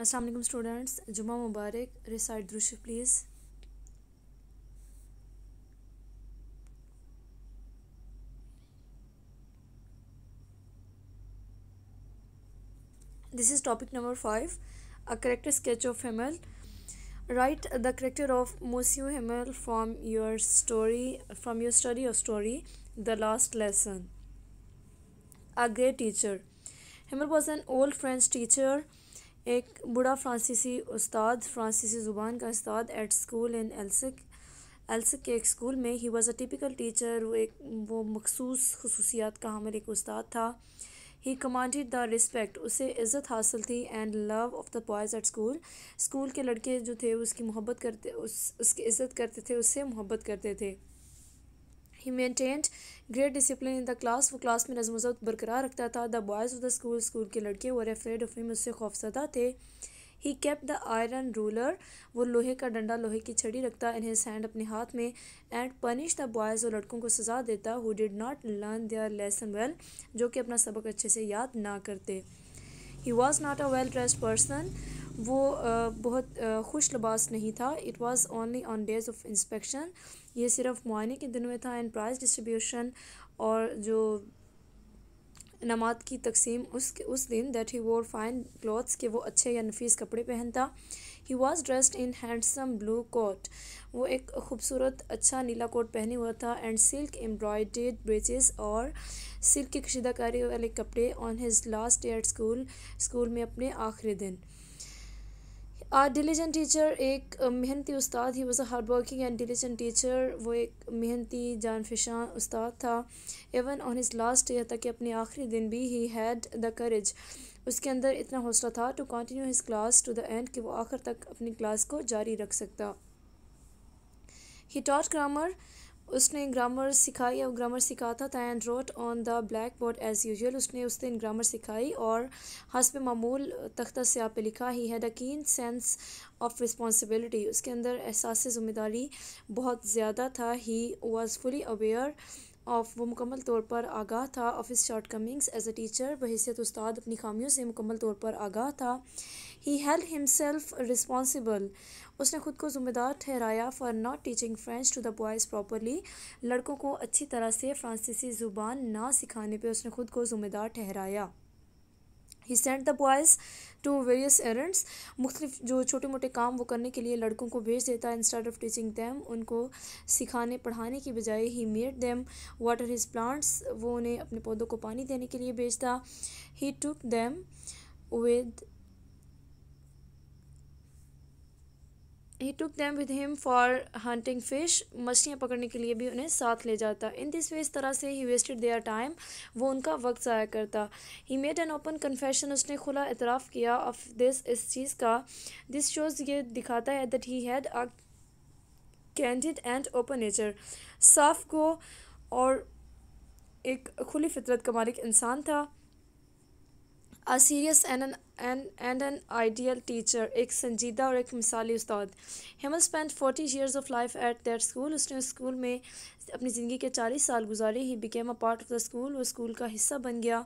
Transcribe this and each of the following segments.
Aslam students जुमा मुबारक recite दृश्य please this is topic number five a character sketch of Hamel write the character of monsieur Hamel from your story from your study और story the last lesson a great teacher Hamel was an old friends teacher एक बूढ़ा फ्रांसीसी उस्ताद फ्रांसीसी ज़ुबान का उस्ताद at school इन एल्सिक एल्सिक के एक स्कूल में he was a typical teacher वो एक वो मखसूस खसूसियात का हमल एक उस्ताद था ही कमांडेड द रिस्पेक्ट उसे इज़्ज़त हासिल थी and love of the boys at school school के लड़के जो थे उसकी मोहब्बत करते उस उसकी इज़्ज़त करते थे उससे मोहब्बत करते थे he maintained great discipline in the class वो क्लास में नजम बरकरार रखता था the boys of the school school के लड़के और अफ्रेड ऑफ हिम उससे खौफजदा थे he kept the iron ruler वो लोहे का डंडा लोहे की छड़ी रखता इन्हें सैंड अपने हाथ में एंड पनिश द बॉयज़ और लड़कों को सजा देता who did not learn their lesson well जो कि अपना सबक अच्छे से याद ना करते he was not a well dressed person वो बहुत खुश लिबास नहीं था it was only on days of inspection ये सिर्फ मुआयने के दिन में था एंड प्राइज़ डिस्ट्रीब्यूशन और जो नमाज की तकसीम उस उस दिन दैट ही वोर फाइन क्लॉथ्स के वो अच्छे या नफीस कपड़े पहनता he was dressed in handsome blue coat वो एक खूबसूरत अच्छा नीला कोट पहने हुआ था एंड सिल्क एम्ब्रॉयडेड ब्रेजेस और सिल्क की कशीदाकारी वाले कपड़े on his last day at school school में अपने आखिरी दिन आ डिलीजेंट टीचर एक मेहनती उस्ताद he was a hard working and diligent teacher वो एक मेहनती जानफिशान उस्ताद था even on his last year तक कि अपने आखिरी दिन भी ही हैड द करेज उसके अंदर इतना हौसला था to continue his class to the end कि वो आखिर तक अपनी क्लास को जारी रख सकता ही टॉट ग्रामर उसने ग्रामर सिखाई और ग्रामर सिखाता था and wrote on the black blackboard as usual उसने उस दिन ग्रामर सिखाई और हसब मामूल तख्ता से पे लिखा ही है दिन सेंस ऑफ रिस्पॉन्सिबिलिटी उसके अंदर एहसास ज़िम्मेदारी बहुत ज़्यादा था he was fully aware of वो मुकम्मल तौर पर आगाह था of his shortcomings as a teacher बहसीत उस्ताद अपनी खामियों से मुकम्मल तौर पर आगाह था ही हेल्ड हिमसेल्फ रिस्पॉन्सिबल उसने खुद को ज़िम्मेदार ठहराया for not teaching French to the boys properly लड़कों को अच्छी तरह से फ्रांसीसी ज़ुबान ना सिखाने पे उसने खुद को ज़िम्मेदार ठहराया he sent the boys to various errands मुख्तलिफ जो छोटे मोटे काम वो करने के लिए लड़कों को भेज देता है इंस्टेड ऑफ टीचिंग दैम उनको सिखाने पढ़ाने की बजाय he made them water his plants वो उन्हें अपने पौधों को पानी देने के लिए भेजता he took them with he took them with him for hunting fish मछलियाँ पकड़ने के लिए भी उन्हें साथ ले जाता इन दिस वे इस तरह से ही वेस्टेड देयर टाइम वो उनका वक्त ज़ाया करता he made an open confession उसने खुला एतराफ़ किया ऑफ दिस इस चीज़ का दिस शोज़ ये दिखाता है that he had a candid and open nature साफ को और एक खुली फितरत का मालिक इंसान था a serious and an an and an ideal teacher एक संजीदा और एक मिसाली उस्ताद Hamel spent forty years of life at that school उसने उस स्कूल में अपनी ज़िंदगी के चालीस साल गुजारे he became a part of the school वो स्कूल का हिस्सा बन गया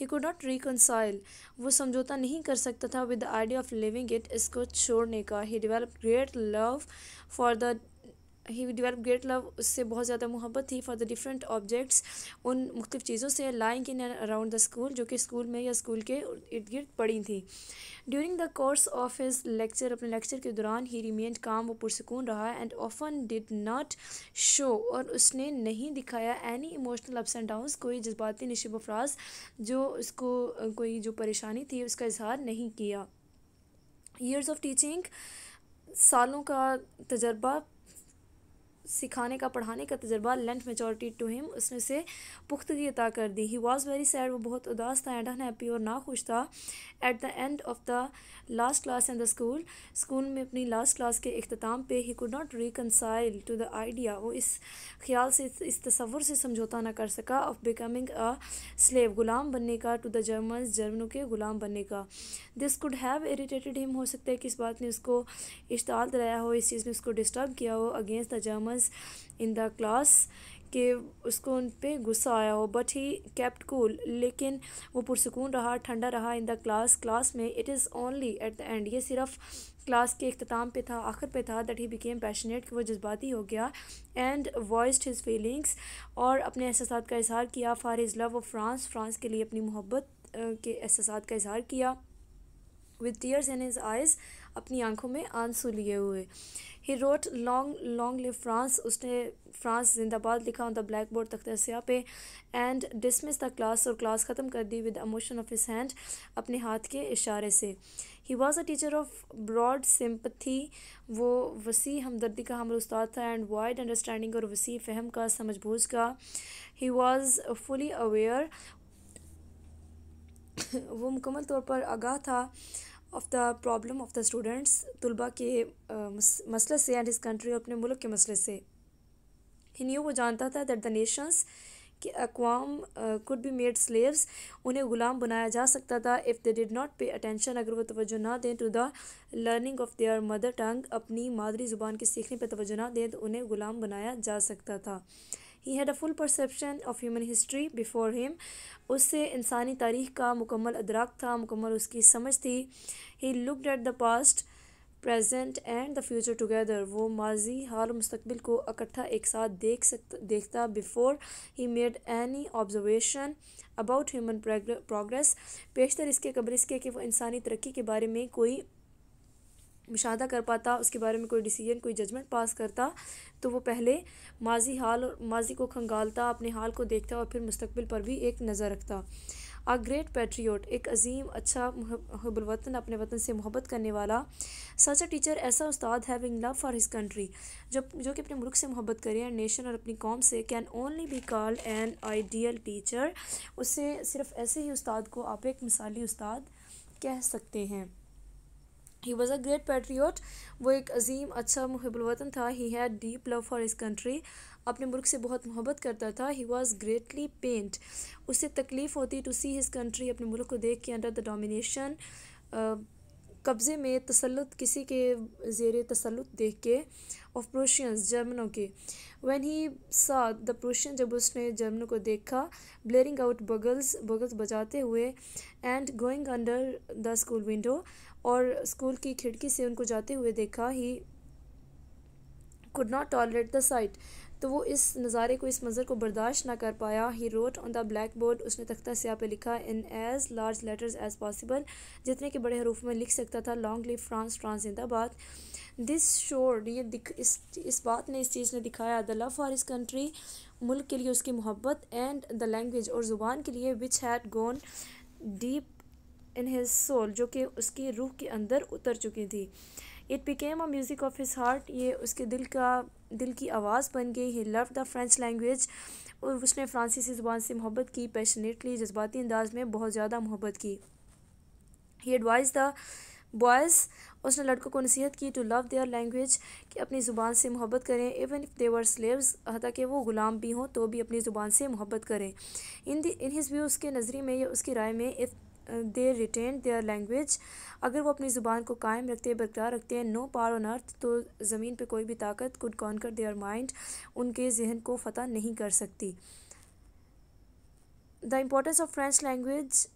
ही कोड नॉट रिकनसाइल वो समझौता नहीं कर सकता था with the idea of leaving it इसको छोड़ने का he develop great love for the he develop great love उससे बहुत ज़्यादा मोहब्बत थी फॉर द डिफरेंट ऑब्जेक्ट्स उन मुख्तफ चीज़ों से lying in around the school जो कि स्कूल में या स्कूल के इर्द गिर्द पड़ी थी during the course of his lecture अपने लेक्चर के दौरान ही रिमेंट काम व पुरसकून रहा and often did not show और उसने नहीं दिखाया any emotional ups and downs कोई जज्बाती नशब अफराज जो उसको कोई जो परेशानी थी उसका इजहार नहीं किया ईयर्स ऑफ टीचिंग सालों का तजर्बा सिखाने का पढ़ाने का तजर्बा लेंट मेजोरिटी टू हिम उसने उसे पुख्तगी अता कर दी ही वॉज़ वेरी सैड वो बहुत उदास था एंड अनहैप्पी और खुश था at the end of the last class in the school school में अपनी लास्ट क्लास के अख्ताम पे he could not reconcile to the idea वो इस ख्याल से इस तस्वुर से समझौता ना कर सका ऑफ बिकमिंग अ स्लेव ग़ुलाम बनने का टू द जर्मन जर्मनों के ग़ुलाम बनने का this could have irritated him हो सकता है कि इस बात ने उसको इश्ताल दिलाया हो इस चीज़ ने उसको डिस्टर्ब किया हो against the German performance in the class कि उसको उन पर गुस्सा आया हो बट ही कैप्ट कूल लेकिन वो पुरसकून रहा ठंडा रहा इन द क्लास क्लास में it is only at the end ये सिर्फ क्लास के अख्ताम पे था आखिर पे था दैट ही बिकेम पैशनेट कि वो जज्बाती हो गया एंड वॉइस हिज फीलिंग्स और अपने एहसास का इजहार किया for his love of France France के लिए अपनी मोहब्बत के एहसास का इजहार किया with tears in his eyes अपनी आंखों में आंसू लिए हुए he wrote long long live France उसने फ्रांस जिंदाबाद लिखा ऑन द ब्लैक बोर्ड तख्त सिया पे एंड डिसमिस द क्लास और क्लास ख़त्म कर दी with a motion of his hand अपने हाथ के इशारे से ही was a teacher of broad sympathy वो वसी हमदर्दी का हमर उस्ताद था एंड वाइड अंडरस्टैंडिंग और वसी फहम का समझ बूझ का ही वॉज़ फुली अवेयर वो मुकम्मल तौर पर आगाह था of the problem of the students तलबा के मसले से एंड इस कंट्री और अपने मुल्क के मसले से ही न्यू वो जानता था दैट द नेशंस कि अकवाम कुड बी मेड स्लेव्स उन्हें ग़ुलाम बनाया जा सकता था if they did not pay attention अगर वो तोज्जो ना दें to the learning of their mother tongue अपनी मादरी ज़ुबान के सीखने पर तोज्जो ना दें तो उन्हें ग़ुलाम बनाया जा सकता था he had a full perception of human history before him उससे इंसानी तारीख का मुकम्मल अदराक था मुकम्मल उसकी समझ थी he looked at the past present and the future together वो माजी हाल मुस्तबिल को इकट्ठा एक साथ देख सकता देखता before he made any observation about human progress बेशतर इसके कब्र इसके कि वो इंसानी तरक्की के बारे में कोई मुशाह कर पाता उसके बारे में कोई डिसीजन कोई जजमेंट पास करता तो वो पहले माजी हाल और माजी को खंगालता अपने हाल को देखता और फिर मुस्तबिल पर भी एक नज़र रखता आ ग्रेट पेट्रियोट एक अजीम अच्छा हबुलवतन अपने वतन से मोहब्बत करने वाला सच अ टीचर ऐसा उस्ताद having love for his country जब जो कि अपने मुल्क से मोहब्बत करे एंड नेशन और अपनी कौम से can only be called an ideal teacher उससे सिर्फ ऐसे ही उस्ताद को आप एक मिसाली उस्ताद कह सकते हैं he was a great patriot वो एक अजीम अच्छा महबुलवतन था he had deep love for his country अपने मुल्क से बहुत मोहब्बत करता था ही वॉज़ ग्रेटली पेंट उससे तकलीफ़ होती टू सी हिज कंट्री अपने मुल्क को देख के अंडर द डोमिनेशन कब्ज़े में तसलुत किसी के जेर तसलुत देख के ऑफ प्रोशियंस जर्मनों के वैन ही सा द प्रोशियन जब उसने जर्मनों को देखा ब्लेरिंग आउट बगल्स बगल्स बजाते हुए and going under the school window और स्कूल की खिड़की से उनको जाते हुए देखा he could not tolerate the sight तो वो इस नज़ारे को इस मंज़र को बर्दाश्त ना कर पाया he wrote on the black blackboard उसने तख्ता स्याह पे लिखा in as large letters as possible जितने के बड़े हरूफ में लिख सकता था लॉन्ग लिव फ्रांस फ्रांस जिंदाबाद दिस शोर ये दिख इस इस बात ने इस चीज़ ने दिखाया the love for his country मुल्क के लिए उसकी मोहब्बत एंड द लैंग्वेज और ज़ुबान के लिए which had gone deep in his soul जो कि उसकी रूह के अंदर उतर चुकी थी it became a music of his heart ये उसके दिल का दिल की आवाज़ बन गई he love the French language और उसने फ्रांसीसी ज़ुबान से मोहब्बत की पैशनेटली जज्बाती अंदाज में बहुत ज़्यादा मोहब्बत की ही एडवाइज द बॉयज़ उसने लड़कों को नसीहत की टू लव देयर लैंग्वेज कि अपनी ज़ुबान से मोहब्बत करें इवन इफ़ देवर स्लेव्स हता कि वो ग़ुलाम भी हों तो भी अपनी ज़ुबान से मोहब्बत करें इन दिन हिज व्यू उसके नज़री में या उसकी राय में if they retain their language अगर वो अपनी ज़ुबान को कायम रखते हैं बरकरार रखते हैं नो पार ऑन अर्थ तो ज़मीन पे कोई भी ताकत कुड कर देयर माइंड उनके जहन को फतह नहीं कर सकती the importance of French language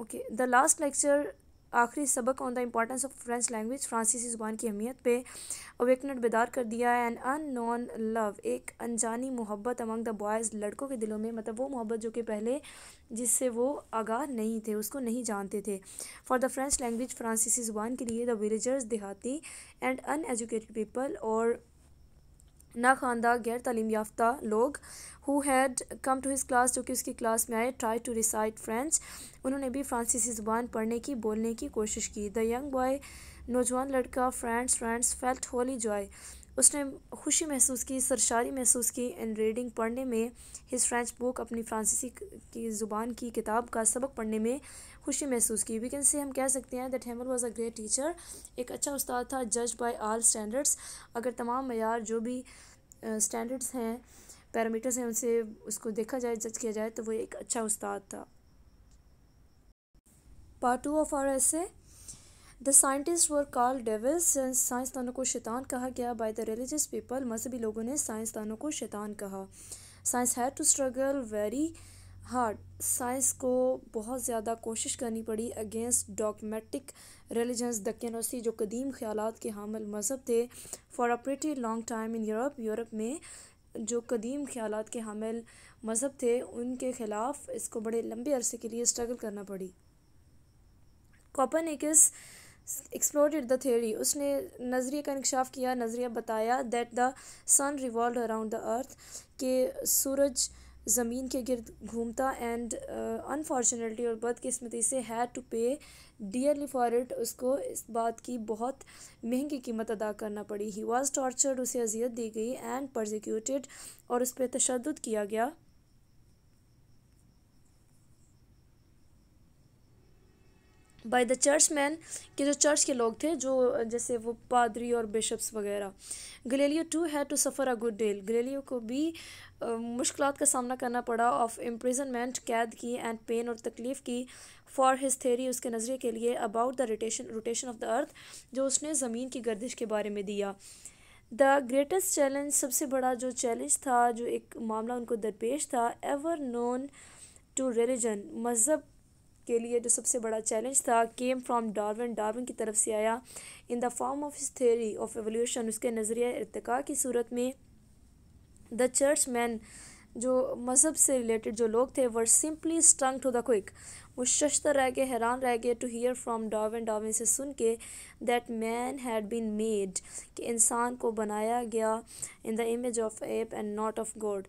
okay the last lecture आखिरी सबक on the importance of French language फ्रांसीसी ज़ुबान की अहमियत पे अवेकनट बेदार कर दिया है एंड अन नॉन लव एक अनजानी मोहब्बत अमंग द बॉयज़ लड़कों के दिलों में मतलब वो मोहब्बत जो कि पहले जिससे वो आगाह नहीं थे उसको नहीं जानते थे फॉर द फ्रेंच लैंग्वेज फ्रांसीसी ज़ुबान के लिए द विलेजर्स देहाती एंड अनएजुकेटेड पीपल और नाखानदा गैर तलीम याफ्ता लोग who had come to his class जो कि उसकी क्लास में आए ट्राई टू रिसाइट फ्रेंच उन्होंने भी फ्रांसीसी ज़ुबान पढ़ने की बोलने की कोशिश की द यंग बॉय नौजवान लड़का friends friends felt holy joy उसने खुशी महसूस की सरशारी महसूस की इन रीडिंग पढ़ने में हिज फ्रेंच बुक अपनी फ्रांसीसी की ज़ुबान की किताब का सबक पढ़ने में खुशी महसूस की वी कैन से हम कह सकते हैं that Hamel was a great teacher एक अच्छा उस्ताद था जज बाय आल स्टैंडर्ड्स अगर तमाम मैार जो भी स्टैंडर्ड्स हैं पैरामीटर्स हैं उनसे उसको देखा जाए जज किया जाए तो वो एक अच्छा उस्ताद था part two of R S A the scientist were call devils साइंसदानों को शैतान कहा गया बाय द रिलीजियस पीपल मजहबी लोगों ने साइंसदानों को शैतान कहा science had to struggle very hard science को बहुत ज़्यादा कोशिश करनी पड़ी अगेंस्ट डॉगमेटिक रिलीजन्स दक्नोसी जो कदीम ख्याल के हामिल मज़हब थे for a pretty long time in Europe Europe में जो कदीम ख्याल के हामिल मज़हब थे उनके ख़िलाफ़ इसको बड़े लंबे अरसे के लिए स्ट्रगल करना पड़ी कॉपनिकस एक्सप्लोर द थ्योरी उसने नज़रिए का इंकशाफ किया नज़रिया बताया that the sun revolve around the earth के सूरज ज़मीन के गिरद घूमता एंड अनफॉर्चुनेटली uh, और बदकस्मती से had to pay dearly for it उसको इस बात की बहुत महंगी कीमत अदा करना पड़ी ही वॉज टॉर्चर्ड उसे अजियत दी गई एंड प्रोजिक्यूटेड और उस पर तशद किया गया बाय द चर्च मैन के जो चर्च के लोग थे जो जैसे वो पादरी और बिशप्स वगैरह Galileo too had to suffer a good deal Galileo को भी मुश्किल का सामना करना पड़ा ऑफ इम्प्रिजनमेंट कैद की एंड पेन और तकलीफ़ की फॉर हिज थेरी उसके नज़रिए के लिए about the rotation rotation of the earth जो उसने ज़मीन की गर्दिश के बारे में दिया द ग्रेटेस्ट चैलेंज सबसे बड़ा जो चैलेंज था जो एक मामला उनको दरपेश था एवर नोन टू रिलीजन मज़हब के लिए जो सबसे बड़ा चैलेंज था केम फ्राम डार्विन डार्विन की तरफ से आया in the form of his theory of evolution उसके नज़रिया इरतका की सूरत में द चर्च मैन जो मज़हब से रिलेटेड जो लोग थे were simply stung to the quick वो शशतर रह गए हैरान रह गए to hear from Darwin Darwin से सुन के that man had been made कि इंसान को बनाया गया in the image of ape and not of God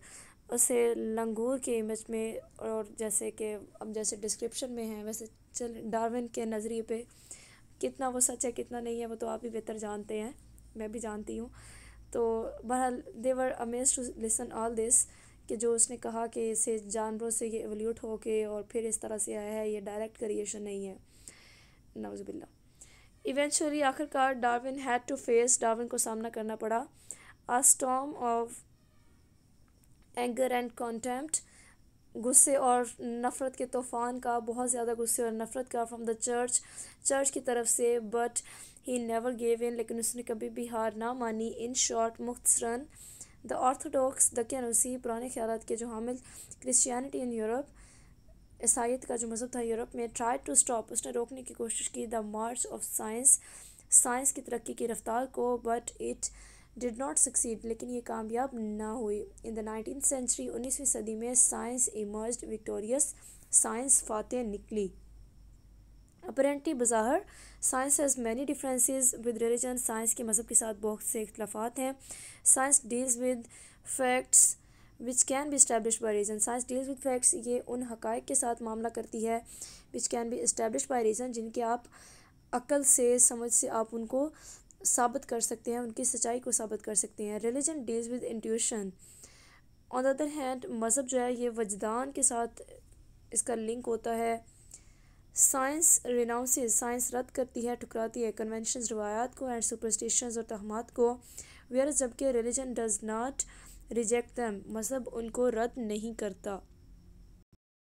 उसे लंगूर के इमेज में और जैसे कि अब जैसे डिस्क्रिप्शन में है वैसे चल डार्विन के नज़रिए पे कितना वो सच है कितना नहीं है वो तो आप ही बेहतर जानते हैं मैं भी जानती हूँ तो बहरहाल they were amazed to listen all this कि जो उसने कहा कि इसे जानवरों से ये एवोल्यूट होके और फिर इस तरह से आया है ये डायरेक्ट क्रिएशन नहीं है नवजबिल्ला इवेंचुअली आखिरकार Darwin had to face Darwin को सामना करना पड़ा a storm of anger and contempt गुस्से और नफ़रत के तूफ़ान का बहुत ज़्यादा गुस्से और नफ़रत का फ्रॉम द चर्च चर्च की तरफ से but he never gave in लेकिन उसने कभी भी हार ना मानी इन शॉर्ट मुख्तसरन द ऑर्थोडॉक्स द पुराने ख्याल के जो हामिल क्रिश्चियनिटी इन यूरोप ईसाइत का जो मज़हब था यूरोप में ट्राई टू स्टॉप उसने रोकने की कोशिश की the march of science science की तरक्की की रफ्तार को but it did not succeed लेकिन ये कामयाब ना हुई इन द नाइनटीन सेंचुरी उन्नीसवीं सदी में साइंस इमर्ज विक्टोरियस साइंस फाते निकली अपरेंटली बज़ाहर science has many differences with religion science के मज़हब के साथ बहुत से अख्तलाफात हैं science deals with facts which can be establish by reason science deals with facts ये उन हक़ के साथ मामला करती है which can be establish by reason जिनके आप अक्ल से समझ से आप उनको साबित कर सकते हैं उनकी सच्चाई को साबित कर सकते हैं religion deals with intuition on the other hand मज़हब जो है ये वजदान के साथ इसका लिंक होता है साइंस रिनाउंसेस साइंस रद्द करती है ठुकराती है कन्वेंशन रवायात को एंड सुपरस्टिशंस और तहमात को वेयर जबकि रिलीजन डज नाट रिजेक्ट दम मज़हब उनको रद्द नहीं करता